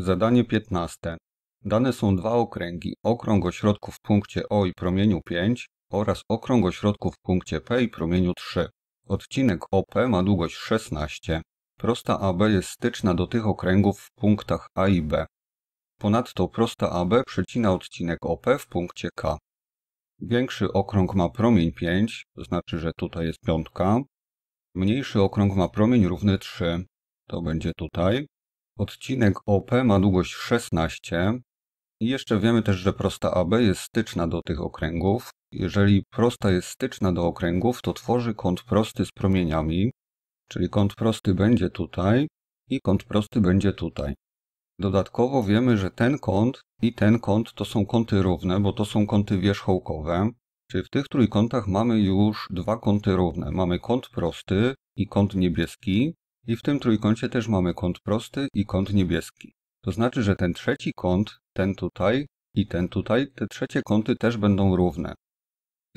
Zadanie 15. Dane są dwa okręgi, okrąg ośrodków w punkcie O i promieniu 5 oraz okrąg ośrodków w punkcie P i promieniu 3. Odcinek OP ma długość 16. Prosta AB jest styczna do tych okręgów w punktach A i B. Ponadto prosta AB przecina odcinek OP w punkcie K. Większy okrąg ma promień 5, to znaczy, że tutaj jest piątka. Mniejszy okrąg ma promień równy 3, to będzie tutaj. Odcinek OP ma długość 16. I jeszcze wiemy też, że prosta AB jest styczna do tych okręgów. Jeżeli prosta jest styczna do okręgów, to tworzy kąt prosty z promieniami, czyli kąt prosty będzie tutaj i kąt prosty będzie tutaj. Dodatkowo wiemy, że ten kąt i ten kąt to są kąty równe, bo to są kąty wierzchołkowe, czyli w tych trójkątach mamy już dwa kąty równe. Mamy kąt prosty i kąt niebieski, i w tym trójkącie też mamy kąt prosty i kąt niebieski. To znaczy, że ten trzeci kąt, ten tutaj i ten tutaj, te trzecie kąty też będą równe.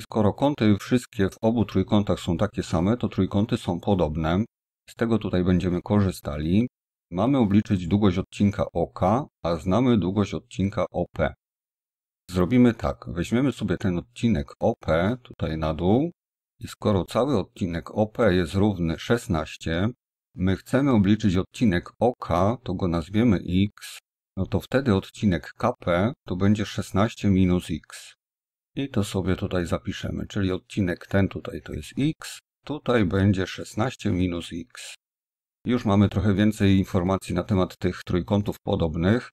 Skoro kąty wszystkie w obu trójkątach są takie same, to trójkąty są podobne. Z tego tutaj będziemy korzystali. Mamy obliczyć długość odcinka OK, a znamy długość odcinka OP. Zrobimy tak, weźmiemy sobie ten odcinek OP tutaj na dół i skoro cały odcinek OP jest równy 16, my chcemy obliczyć odcinek OK, to go nazwiemy x, no to wtedy odcinek KP to będzie 16 minus x. I to sobie tutaj zapiszemy, czyli odcinek ten tutaj to jest x, tutaj będzie 16 minus x. Już mamy trochę więcej informacji na temat tych trójkątów podobnych.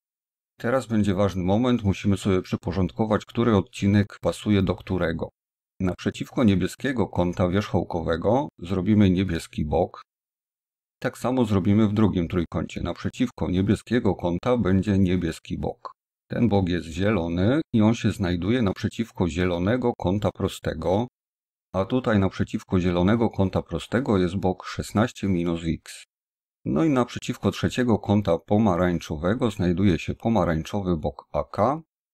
Teraz będzie ważny moment, musimy sobie przyporządkować, który odcinek pasuje do którego. Naprzeciwko niebieskiego kąta wierzchołkowego zrobimy niebieski bok, tak samo zrobimy w drugim trójkącie. Naprzeciwko niebieskiego kąta będzie niebieski bok. Ten bok jest zielony i on się znajduje naprzeciwko zielonego kąta prostego, a tutaj naprzeciwko zielonego kąta prostego jest bok 16 minus x. No i naprzeciwko trzeciego kąta pomarańczowego znajduje się pomarańczowy bok AK.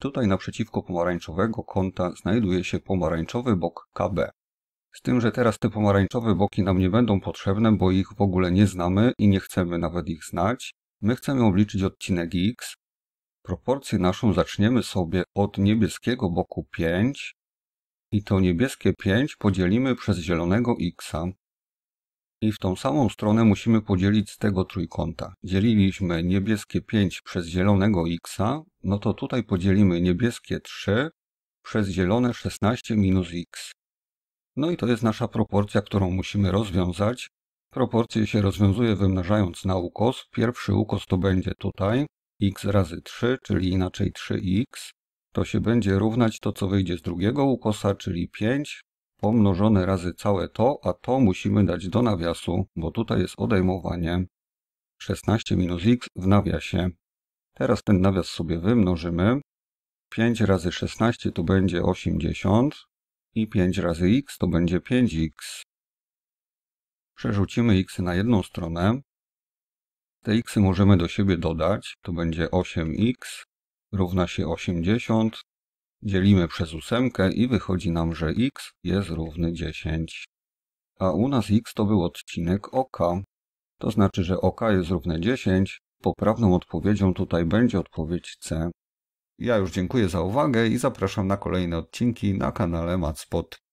Tutaj naprzeciwko pomarańczowego kąta znajduje się pomarańczowy bok KB. Z tym, że teraz te pomarańczowe boki nam nie będą potrzebne, bo ich w ogóle nie znamy i nie chcemy nawet ich znać. My chcemy obliczyć odcinek x. Proporcję naszą zaczniemy sobie od niebieskiego boku 5 i to niebieskie 5 podzielimy przez zielonego x. I w tą samą stronę musimy podzielić z tego trójkąta. Dzieliliśmy niebieskie 5 przez zielonego x, no to tutaj podzielimy niebieskie 3 przez zielone 16 minus x. No i to jest nasza proporcja, którą musimy rozwiązać. Proporcje się rozwiązuje wymnażając na ukos. Pierwszy ukos to będzie tutaj x razy 3, czyli inaczej 3x. To się będzie równać to, co wyjdzie z drugiego ukosa, czyli 5 pomnożone razy całe to, a to musimy dać do nawiasu, bo tutaj jest odejmowanie 16 minus x w nawiasie. Teraz ten nawias sobie wymnożymy. 5 razy 16 to będzie 80 i 5 razy x to będzie 5x. Przerzucimy x na jedną stronę. Te x możemy do siebie dodać, to będzie 8x równa się 80. Dzielimy przez ósemkę i wychodzi nam, że x jest równy 10. A u nas x to był odcinek oka. To znaczy, że oka jest równe 10. Poprawną odpowiedzią tutaj będzie odpowiedź C. Ja już dziękuję za uwagę i zapraszam na kolejne odcinki na kanale Matspot.